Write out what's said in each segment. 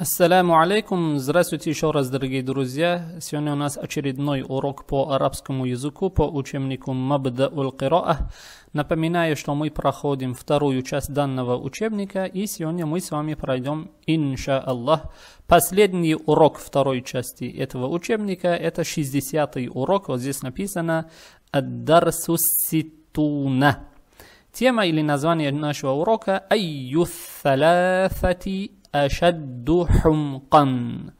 Ассаляму алейкум. Здравствуйте еще раз, дорогие друзья. Сегодня у нас очередной урок по арабскому языку по учебнику Мабда уль -Кира'а. Напоминаю, что мы проходим вторую часть данного учебника, и сегодня мы с вами пройдем, инша Аллах, последний урок второй части этого учебника. Это 60-й урок. Вот здесь написано «Аддарсусситуна». Тема или название нашего урока «Айюссаляфати ашадду хумкан.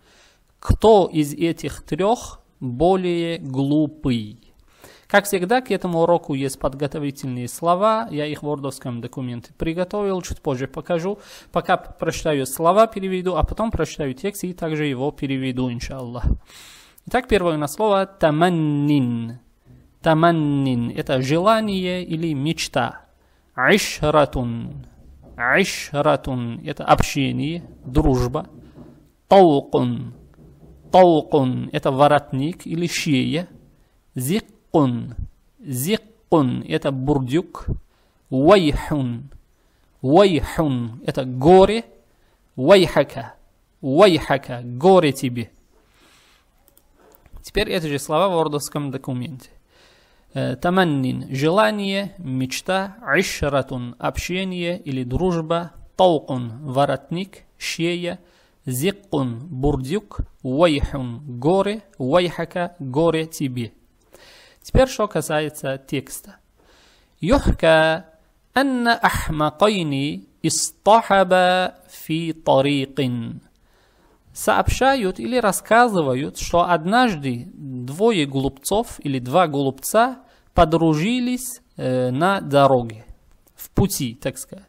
Кто из этих трех более глупый? Как всегда, к этому уроку есть подготовительные слова. Я их в вордовском документе приготовил, чуть позже покажу. Пока прочитаю слова, переведу, а потом прочитаю текст и также его переведу, иншаллах. Итак, первое на слово «таманнин». «Таманнин» – это желание или мечта. «Ишратун» Ишратун – это общение, дружба. Таукун – таукун – это воротник или шея. Зиккун – зиккун – это бурдюк. Вайхун – вайхун – это горе. Вайхака – вайхака – горе тебе. Теперь эти же слова в ордовском документе. تمن جلانية مشتا عشرة أبشينية إلى دروجبة طوق ورتنيك شيء زق بورديوك ويح غوري ويحك غوري تبي теперь что касается текста يحكى أن أحمقين اصطحبا في طريق сообщают или рассказывают, что однажды двое голубцов или два голубца подружились э, на дороге, в пути, так сказать.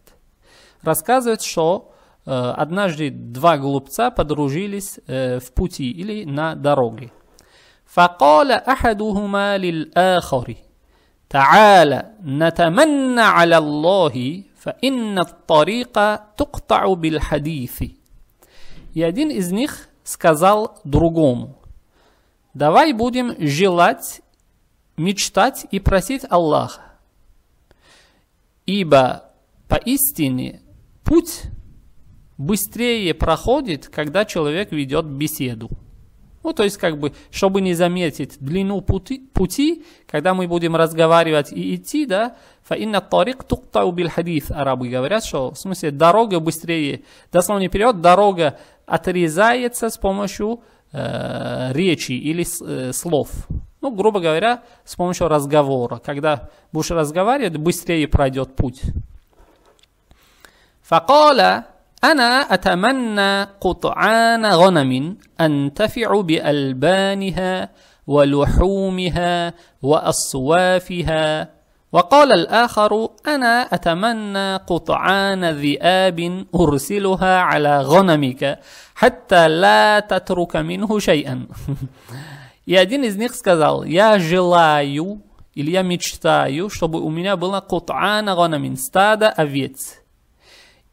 Рассказывают, что э, однажды два голубца подружились э, в пути или на дороге. فقال أحدهما للآخر تعالى نتمنى على الله فإن الطريق تقطع بالحديث и один из них сказал другому, давай будем желать, мечтать и просить Аллаха. Ибо поистине путь быстрее проходит, когда человек ведет беседу. Ну, то есть, как бы, чтобы не заметить длину пути, пути когда мы будем разговаривать и идти, да, фаинна тарик туктау убил хадис, арабы говорят, что, в смысле, дорога быстрее, дословно вперед, дорога отрезается с помощью э, речи или э, слов. Ну, грубо говоря, с помощью разговора. Когда будешь разговаривать, быстрее пройдет путь. Факола أنا أتمنى قطعان غنم أنتفع بألبانها ولحومها وأصوافها وقال الآخر أنا أتمنى قطعان ذئاب أرسلها على غنمك حتى لا تترك منه شيئا И один из них сказал, я желаю, или я мечтаю, чтобы у меня было кут'ана гонамин, стадо овец.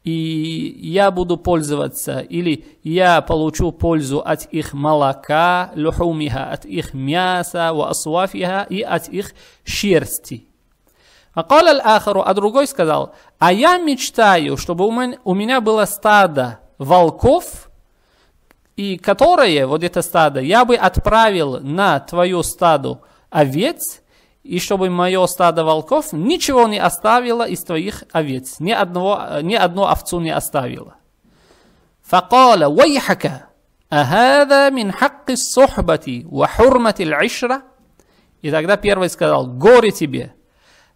и я буду пользоваться, или я получу пользу от их молока, люхумиха, от их мяса, ва и от их шерсти. Акал ахару а другой сказал, а я мечтаю, чтобы у меня было стадо волков, и которое, вот это стадо, я бы отправил на твою стаду овец, и чтобы мое стадо волков ничего не оставило из твоих овец, ни, одного, э, ни одну овцу не оставило. فقال ويحك أهذا من حق الصحبة وحرمة العشرة И тогда первый сказал, горе тебе,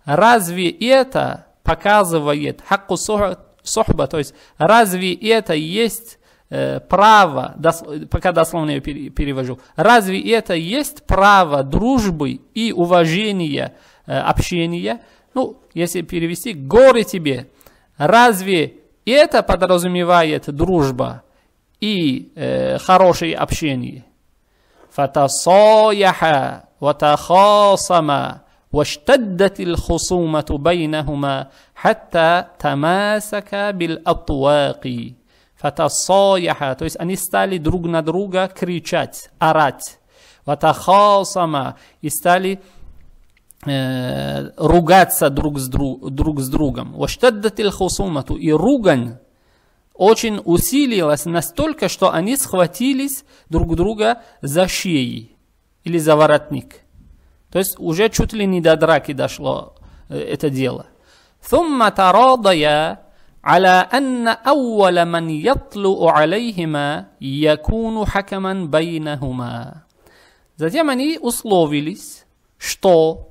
разве это показывает хакку Сухба? то есть разве это есть Э, право, дос, пока дословно я перевожу, разве это есть право дружбы и уважения, э, общения? Ну, если перевести, горы тебе. Разве это подразумевает дружба и э, хорошее общение? فتصايحا وتخاصما واشتدت الخصومة بينهما حتى تماسكا بالأطواق Фатасаяха, то есть они стали друг на друга кричать, орать. Ватахасама, и стали э, ругаться друг с, друг, друг с другом. Ваштаддатил хусумату, и ругань очень усилилась настолько, что они схватились друг друга за шеи или за воротник. То есть уже чуть ли не до драки дошло э, это дело. ثم تراضيا على أن أول من يطلع عليهما يكون حكما بينهما Затем они условились, что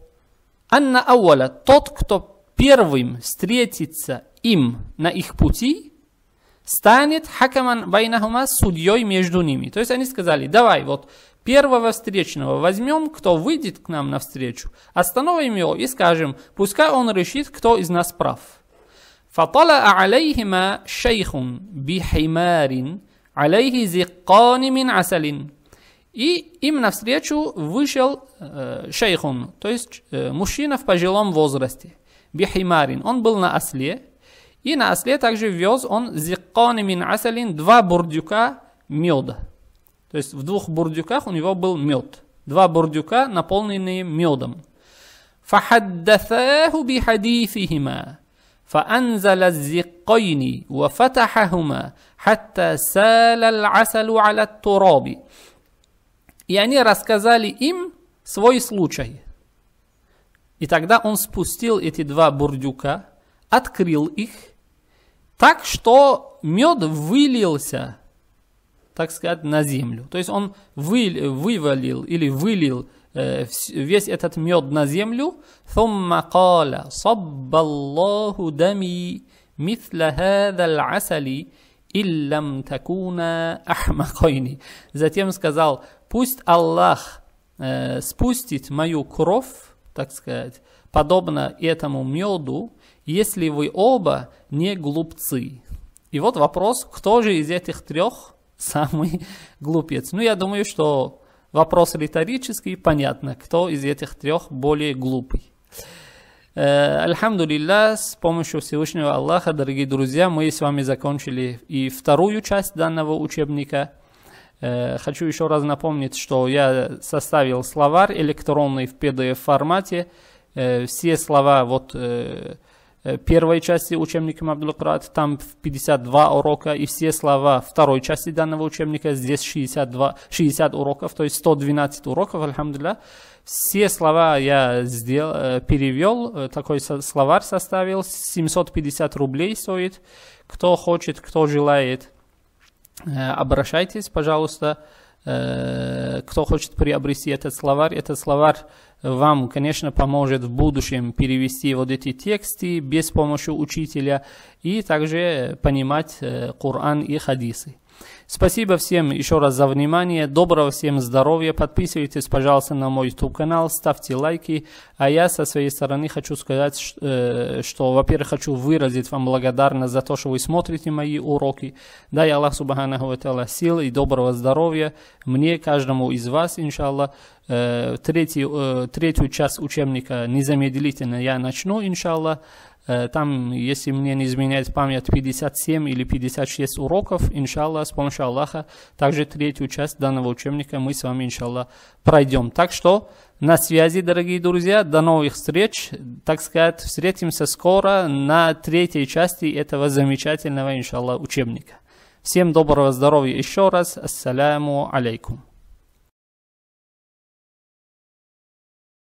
Анна Ауаля, тот, кто первым встретится им на их пути, станет хакаман байнахума судьей между ними. То есть они сказали, давай вот первого встречного возьмем, кто выйдет к нам навстречу, остановим его и скажем, пускай он решит, кто из нас прав. Фатала алейхима шейхун бихимарин алейхи зиккани мин асалин. И им навстречу вышел э, шейхун, то есть э, мужчина в пожилом возрасте, бихимарин. Он был на осле, и на осле также вез он зиккани мин асалин, два бурдюка меда. То есть в двух бурдюках у него был мед. Два бурдюка, наполненные медом. فحدثاه بحديثهما فأنزل الزقين وفتحهما حتى سال العسل على التراب И они рассказали им свой случай. И тогда он спустил эти два бурдюка, открыл их, так что мед вылился, так сказать, на землю. То есть он вы, вывалил или вылил Э, весь этот мед на землю. ثم قال صب الله دمي مثل هذا العسل إن لم Затем сказал, пусть Аллах э, спустит мою кровь, так сказать, подобно этому меду, если вы оба не глупцы. И вот вопрос, кто же из этих трех самый глупец? Ну, я думаю, что Вопрос риторический, понятно, кто из этих трех более глупый. Э, Альхамду с помощью Всевышнего Аллаха, дорогие друзья, мы с вами закончили и вторую часть данного учебника. Э, хочу еще раз напомнить, что я составил словарь электронный в PDF формате. Э, все слова вот Э, первой части учебника Мабдулкрат, там 52 урока, и все слова второй части данного учебника, здесь 62, 60 уроков, то есть 112 уроков, альхамдуля. Все слова я сделал, э, перевел, э, такой словарь составил, 750 рублей стоит. Кто хочет, кто желает, обращайтесь, пожалуйста кто хочет приобрести этот словарь, этот словарь вам, конечно, поможет в будущем перевести вот эти тексты без помощи учителя и также понимать э, Коран и хадисы. Спасибо всем еще раз за внимание. Доброго всем здоровья. Подписывайтесь, пожалуйста, на мой YouTube канал, ставьте лайки. А я со своей стороны хочу сказать, что, э, что во-первых, хочу выразить вам благодарность за то, что вы смотрите мои уроки. Дай Аллах Субханаху Ва сил и доброго здоровья мне, каждому из вас, иншаллах. Э, третий, э, третью часть учебника незамедлительно я начну, иншаллах. Э, там, если мне не изменяет память, 57 или 56 уроков, иншаллах, с помощью Аллаха. Также третью часть данного учебника мы с вами, иншаллах, пройдем. Так что на связи, дорогие друзья. До новых встреч. Так сказать, встретимся скоро на третьей части этого замечательного, иншаллах, учебника. Всем доброго здоровья еще раз. Ассаляму алейкум.